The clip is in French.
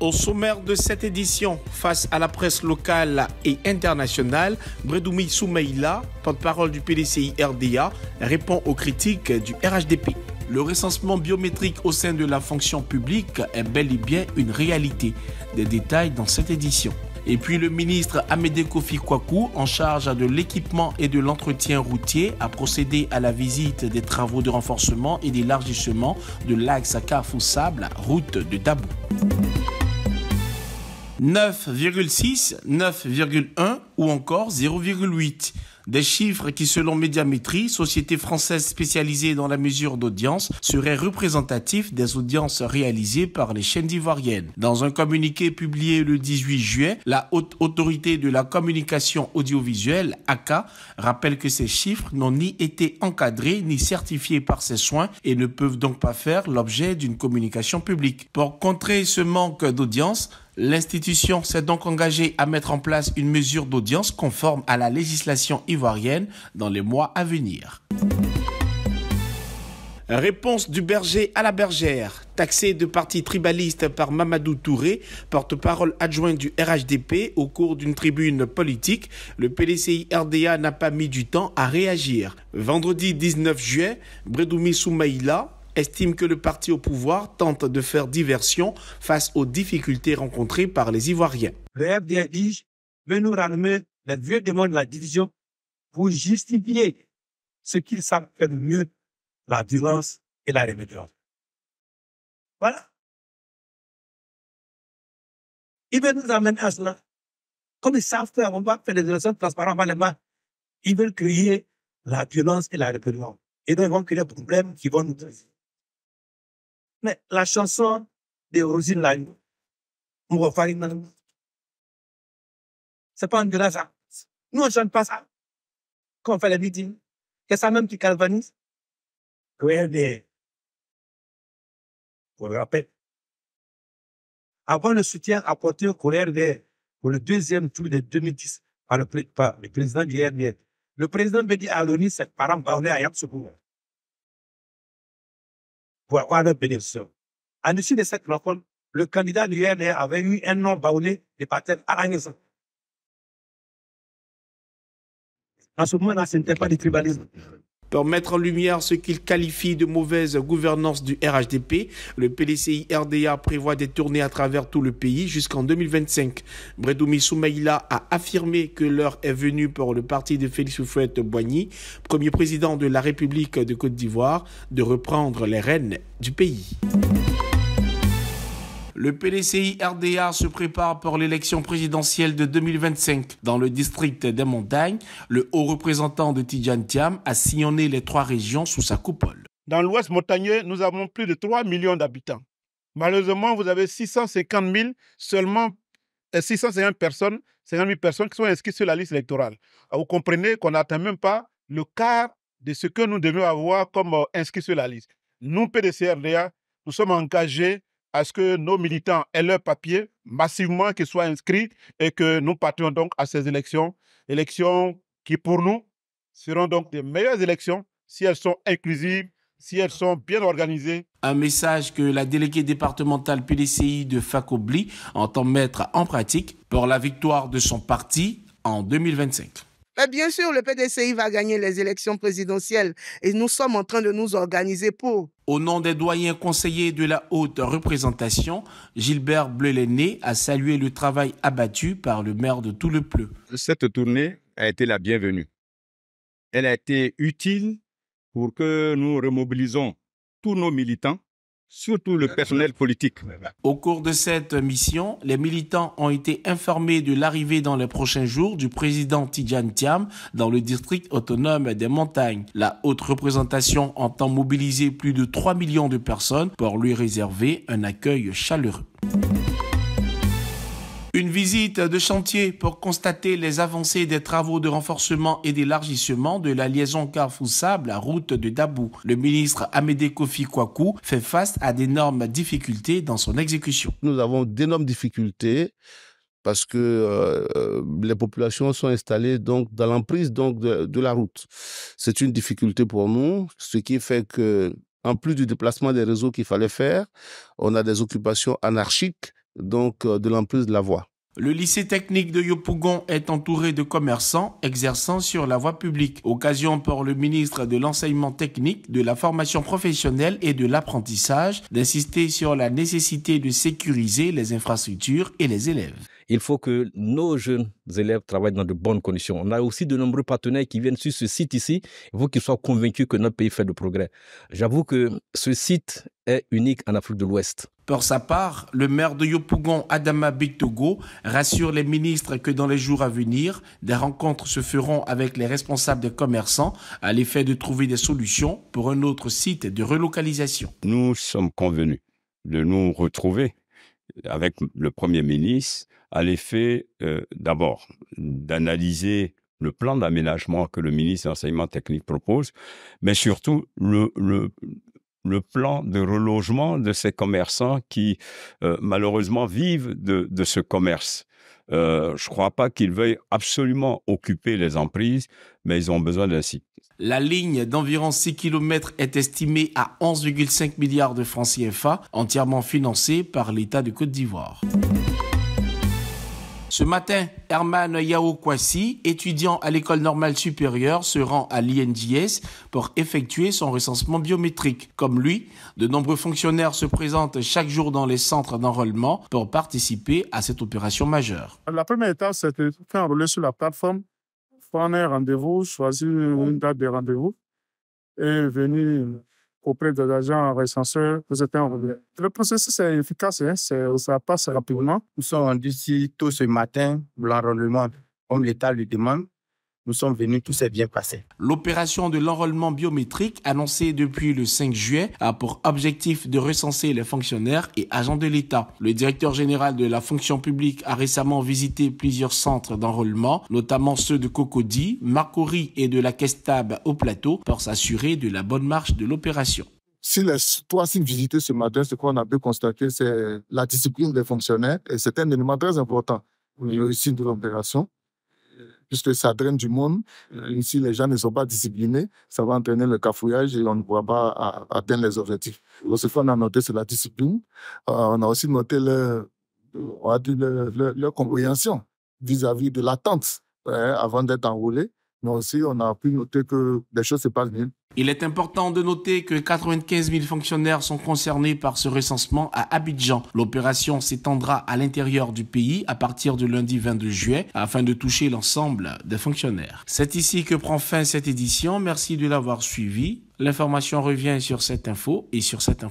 Au sommaire de cette édition, face à la presse locale et internationale, Bredoumi Soumaïla, porte-parole du PDCI RDA, répond aux critiques du RHDP. Le recensement biométrique au sein de la fonction publique est bel et bien une réalité. Des détails dans cette édition. Et puis le ministre Amédé Kofi Kwaku, en charge de l'équipement et de l'entretien routier, a procédé à la visite des travaux de renforcement et d'élargissement de l'axe Carrefour route de Dabou. 9,6, 9,1 ou encore 0,8. Des chiffres qui, selon Médiamétrie, société française spécialisée dans la mesure d'audience, seraient représentatifs des audiences réalisées par les chaînes ivoiriennes. Dans un communiqué publié le 18 juillet, la Haute Autorité de la Communication Audiovisuelle, ACA, rappelle que ces chiffres n'ont ni été encadrés ni certifiés par ses soins et ne peuvent donc pas faire l'objet d'une communication publique. Pour contrer ce manque d'audience, L'institution s'est donc engagée à mettre en place une mesure d'audience conforme à la législation ivoirienne dans les mois à venir. Réponse du berger à la bergère. Taxé de parti tribaliste par Mamadou Touré, porte-parole adjoint du RHDP au cours d'une tribune politique, le PDCI RDA n'a pas mis du temps à réagir. Vendredi 19 juillet, Bredoumi Soumaïla, estime que le parti au pouvoir tente de faire diversion face aux difficultés rencontrées par les Ivoiriens. Le FDI veut nous ramener les vieux démons de la division pour justifier ce qu'ils savent faire de mieux, la violence et la rébellion. Voilà. Ils veulent nous amener à cela. Comme ils savent faire, on va faire des élections transparentes les mains. Ils veulent créer la violence et la rébellion. Et donc, ils vont créer des problèmes qui vont nous mais la chanson de Rosine ce c'est pas un ça. Nous, on ne chante pas ça. Quand on fait les ce c'est ça même qui galvanise. Regardez. Pour le rappel. Avant le soutien apporté au des pour le deuxième tour de 2010 par le, président du RDR, le président Bedi Aloni, ses parents parlaient à Yatsoukou pour avoir leur bénédiction. À l'issue de cette rencontre, le candidat de l'UNR avait eu un nom baoulé de à aragnésant. En ce moment-là, ce n'était pas du tribalisme. Pour mettre en lumière ce qu'il qualifie de mauvaise gouvernance du RHDP, le PDCI RDA prévoit des tournées à travers tout le pays jusqu'en 2025. Bredoumi Soumaïla a affirmé que l'heure est venue pour le parti de Félix Houphouët Boigny, premier président de la République de Côte d'Ivoire, de reprendre les rênes du pays. Le PDCI RDA se prépare pour l'élection présidentielle de 2025 dans le district des Montagnes. Le haut représentant de Tijan Tiam a sillonné les trois régions sous sa coupole. Dans l'ouest montagneux, nous avons plus de 3 millions d'habitants. Malheureusement, vous avez 650 000 seulement 650 euh, personnes, 000 personnes qui sont inscrites sur la liste électorale. Ah, vous comprenez qu'on n'atteint même pas le quart de ce que nous devions avoir comme euh, inscrits sur la liste. Nous, PDCI-RDA, nous sommes engagés à ce que nos militants aient leur papier massivement, qu'ils soient inscrits et que nous partions donc à ces élections. Élections qui, pour nous, seront donc des meilleures élections si elles sont inclusives, si elles sont bien organisées. Un message que la déléguée départementale PDCI de Facobli entend mettre en pratique pour la victoire de son parti en 2025 bien sûr, le PDCI va gagner les élections présidentielles et nous sommes en train de nous organiser pour. Au nom des doyens conseillers de la haute représentation, Gilbert Bleléné a salué le travail abattu par le maire de tout Cette tournée a été la bienvenue. Elle a été utile pour que nous remobilisons tous nos militants surtout le personnel politique. Au cours de cette mission, les militants ont été informés de l'arrivée dans les prochains jours du président Tidjane Thiam dans le district autonome des montagnes. La haute représentation entend mobiliser plus de 3 millions de personnes pour lui réserver un accueil chaleureux. Une visite de chantier pour constater les avancées des travaux de renforcement et d'élargissement de la liaison Carrefour-Sable à route de Dabou. Le ministre Amédé Kofi Kwaku fait face à d'énormes difficultés dans son exécution. Nous avons d'énormes difficultés parce que euh, les populations sont installées donc dans l'emprise donc de, la route. C'est une difficulté pour nous, ce qui fait que en plus du déplacement des réseaux qu'il fallait faire, on a des occupations anarchiques donc euh, de l'emprise de la voie. Le lycée technique de Yopougon est entouré de commerçants exerçant sur la voie publique, occasion pour le ministre de l'enseignement technique, de la formation professionnelle et de l'apprentissage d'insister sur la nécessité de sécuriser les infrastructures et les élèves. Il faut que nos jeunes élèves travaillent dans de bonnes conditions. On a aussi de nombreux partenaires qui viennent sur ce site ici. Il faut qu'ils soient convaincus que notre pays fait de progrès. J'avoue que ce site est unique en Afrique de l'Ouest. Pour sa part, le maire de Yopougon, Adama Bitogo, rassure les ministres que dans les jours à venir, des rencontres se feront avec les responsables des commerçants à l'effet de trouver des solutions pour un autre site de relocalisation. Nous sommes convenus de nous retrouver avec le Premier ministre à l'effet euh, d'abord d'analyser le plan d'aménagement que le ministre de l'enseignement technique propose, mais surtout le, le, plan de relogement de ces commerçants qui euh, malheureusement vivent de, de ce commerce. Euh, je ne crois pas qu'ils veuillent absolument occuper les emprises, mais ils ont besoin d'un site. La ligne d'environ 6 km est estimée à 11,5 milliards de francs CFA, entièrement financée par l'État de Côte d'Ivoire. Ce matin, Herman Yao Kwasi, étudiant à l'école normale supérieure, se rend à l'INJS pour effectuer son recensement biométrique. Comme lui, de nombreux fonctionnaires se présentent chaque jour dans les centres d'enrôlement pour participer à cette opération majeure. La première étape, c'est de faire enrôler sur la plateforme, prendre un rendez-vous, choisir une date de rendez-vous et venir auprès de l'agent recenseur êtes en Le processus est efficace, hein, ça passe rapidement. Nous sommes rendus ici tôt ce matin, l'enrôlement, comme l'État le demande nous sommes venus, tout s'est bien passé. L'opération de l'enrôlement biométrique annoncée depuis le 5 juillet a pour objectif de recenser les fonctionnaires et agents de l'État. Le directeur général de la fonction publique a récemment visité plusieurs centres d'enrôlement, notamment ceux de Cocody, Marcory et de la Questab au plateau pour s'assurer de la bonne marche de l'opération. Si les trois sites visités ce matin, ce qu'on a pu constater, c'est la discipline des fonctionnaires et c'est un élément très important au niveau ici de l'opération puisque ça draine du monde. ici, si les gens ne sont pas disciplinés, ça va entraîner le cafouillage et on ne pourra pas atteindre les objectifs. Donc, ce qu'on a noté, c'est la discipline. Euh, on a aussi noté leur, compréhension vis-à-vis de l'attente hein, avant d'être enrôlé. Mais aussi, on a pu noter que les choses se passent bien. Il est important de noter que 95 000 fonctionnaires sont concernés par ce recensement à Abidjan. L'opération s'étendra à l'intérieur du pays à partir du lundi 22 juillet afin de toucher l'ensemble des fonctionnaires. C'est ici que prend fin cette édition. Merci de l'avoir suivi. L'information revient sur cette info et sur cette